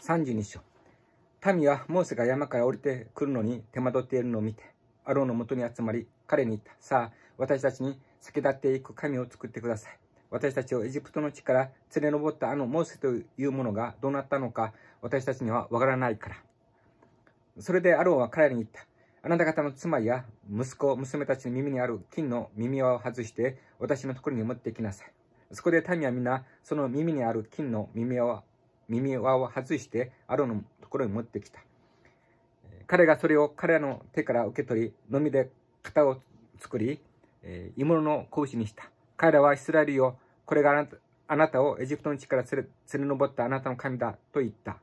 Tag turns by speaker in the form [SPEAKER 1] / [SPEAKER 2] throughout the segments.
[SPEAKER 1] 32章。民はモーセが山から降りてくるのに手間取っているのを見て、アローのもとに集まり、彼に言った。さあ、私たちに先立っていく神を作ってください。私たちをエジプトの地から連れ上ったあのモーセというものがどうなったのか、私たちにはわからないから。それでアローは彼に言った。あなた方の妻や息子、娘たちの耳にある金の耳輪を外して、私のところに持ってきなさい。そこで民は皆、その耳にある金の耳輪を耳輪を外してアロンのところに持ってきた。彼がそれを彼らの手から受け取り、のみで型を作り、え物のの子にした。彼らはイスラエルよ、これがあなたをエジプトの地から連れ連れ上ったあなたの神だと言った。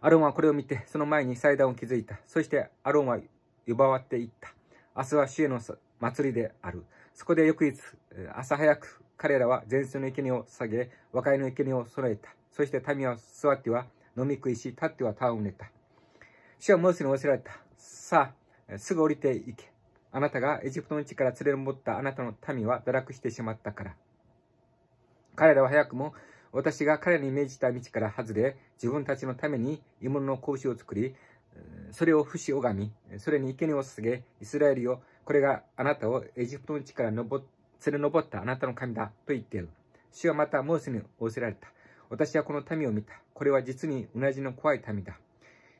[SPEAKER 1] アロンはこれを見て、その前に祭壇を築いた。そしてアロンは呼ばわっていった。明日は主への祭りである。そこで翌日、朝早く彼らは前世の生贄を捧げ、和解の生贄を備えた。そして民は座っては飲み食いし、立ってはタをうねた。主はモーセに仰せられた。さあ、すぐ降りていけ。あなたがエジプトの地から連れ戻ったあなたの民は堕落してしまったから。彼らは早くも私が彼らに命じた道から外れ、自分たちのために鋳物の格子を作り、それを不死拝み、それに生贄を捧げ、イスラエルよ、これがあなたをエジプトの地から登っ連れ上ったあなたの神だと言っている。主はまたモーセに仰せられた。私はこの民を見た。これは実にうなじの怖い民だ。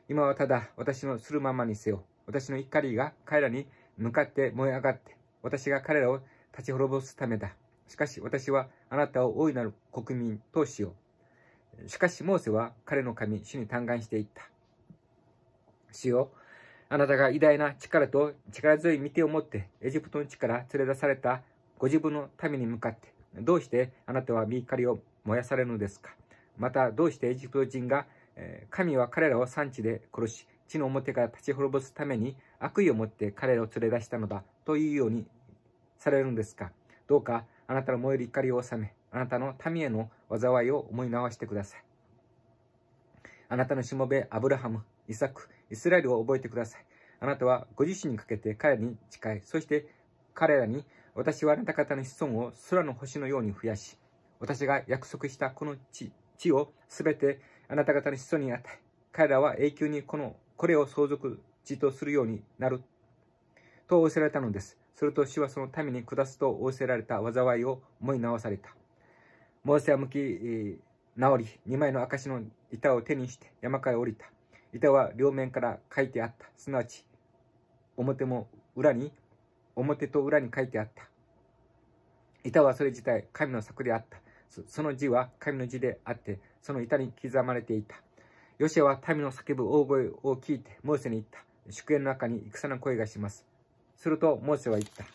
[SPEAKER 1] 今はただ私のするままにせよ。私の怒りが彼らに向かって燃え上がって、私が彼らを立ち滅ぼすためだ。しかし私はあなたを大いなる国民としよう。しかしモーセは彼の神、主に嘆願していった。主よ、あなたが偉大な力と力強い見てを持ってエジプトの地から連れ出されたご自分の民に向かって、どうしてあなたは見怒りを燃やされるのですかまた、どうしてエジプト人が、え神は彼らを産地で殺し、地の表から立ち滅ぼすために悪意を持って彼らを連れ出したのだというようにされるのですかどうかあなたの燃える怒りを収め、あなたの民への災いを思い直してください。あなたのしもべ、アブラハム、イサク、イスラエルを覚えてください。あなたはご自身にかけて彼に誓い、そして彼らに私はあなた方の子孫を空の星のように増やし、私が約束したこの地地をすべてあなた方の子孫に与え、彼らは永久にこのこれを相続地とするようになる。と仰せられたのです。すると主はその民に下すと仰せられた災いを思い直された。モーセは向き、え直り、2枚の証の板を手にして山から降りた。板は両面から書いてあった。すなわち、表も裏に表と裏に書いてあった。板はそれ自体、神の作であった。その字は神の字であって、その板に刻まれていた。ヨシアは民の叫ぶ大声を聞いて、モーセに言った。祝宴の中に戦の声がします。すると、モーセは言った。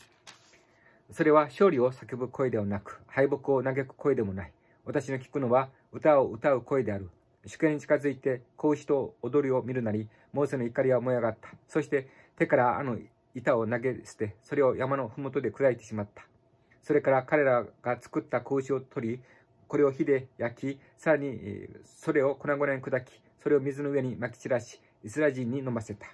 [SPEAKER 1] それは勝利を叫ぶ声ではなく、敗北を嘆く声でもない。私の聞くのは歌を歌う声である。祝宴に近づいて、子牛と踊りを見るなり、モーセの怒りは燃え上がった。そして、手からあの板を投げ捨て、それを山の麓で砕いてしまった。それから彼らが作った子を取り、これを火で焼き、さらにそれを粉々に砕き、それを水の上に撒き散らし、イスラジ人に飲ませた。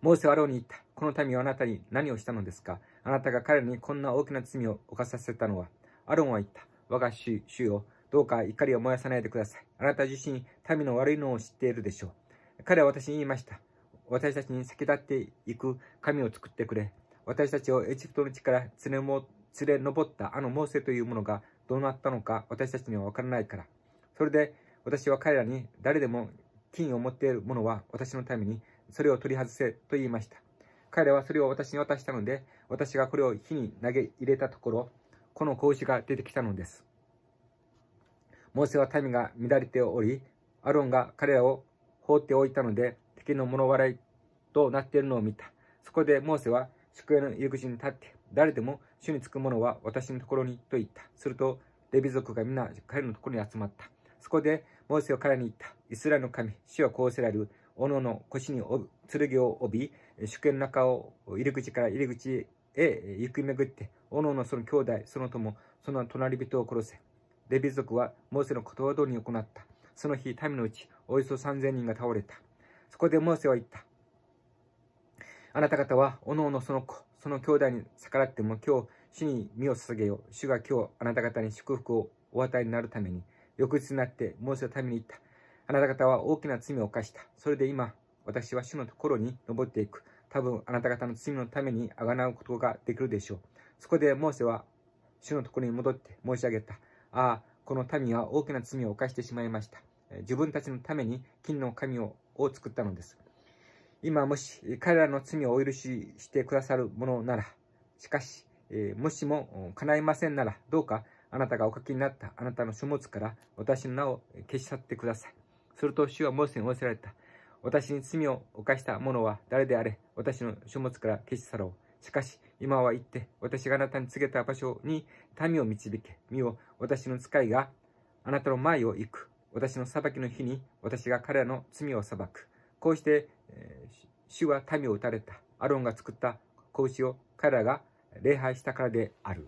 [SPEAKER 1] モーセはアローに言った。この民はあなたに何をしたのですかあなたが彼らにこんな大きな罪を犯させたのは。アロンは言った。我が主主よ、どうか怒りを燃やさないでください。あなた自身、民の悪いのを知っているでしょう。彼は私に言いました。私たちに先立っていく神を作ってくれ。私たちをエジプトの地から連れも連れ上ったあのモーセというものがどうなったのか私たちにはわからないから。それで私は彼らに誰でも金を持っているものは私のためにそれを取り外せと言いました。彼らはそれを私に渡したので、私がこれを火に投げ入れたところ、この子牛が出てきたのです。モーセは民が乱れており、アロンが彼らを放っておいたので、敵の物笑いとなっているのを見た。そこでモーセは宿営の入り口に立って、誰でも主につく者は私のところにと言った。すると、レビ族が皆彼のところに集まった。そこで、モーセは彼に言った。イスラエルの神、主はこうせられる。斧の腰に剣を帯び、主権の中を入り口から入り口へ行き巡って、斧のその兄弟、その友、その隣人を殺せ。レビ族はモーセの言葉通りに行った。その日、民のうち、およそ3000人が倒れた。そこでモーセは言った。あなた方は、おのおのその子、その兄弟に逆らっても今日、主に身を捧げよう。主が今日、あなた方に祝福をお与えになるために、翌日になってモーセのために言った。あなた方は大きな罪を犯した。それで今、私は主のところに登っていく。多分、あなた方の罪のためにあがなうことができるでしょう。そこでモーセは、主のところに戻って申し上げた。ああ、この民は大きな罪を犯してしまいました。自分たちのために金の神をを作ったのです。今もし彼らの罪をお許ししてくださるものなら、しかし、えもしも叶いませんなら、どうかあなたがお書きになったあなたの書物から私の名を消し去ってください。すると主はモーセに仰せられた。私に罪を犯した者は誰であれ、私の書物から消し去ろう。しかし、今は行って、私があなたに告げた場所に民を導け。見よ、私の使いがあなたの前を行く。私の裁きの日に私が彼らの罪を裁く。こうして、えー、主は民を打たれた。アロンが作った子牛を彼らが礼拝したからである。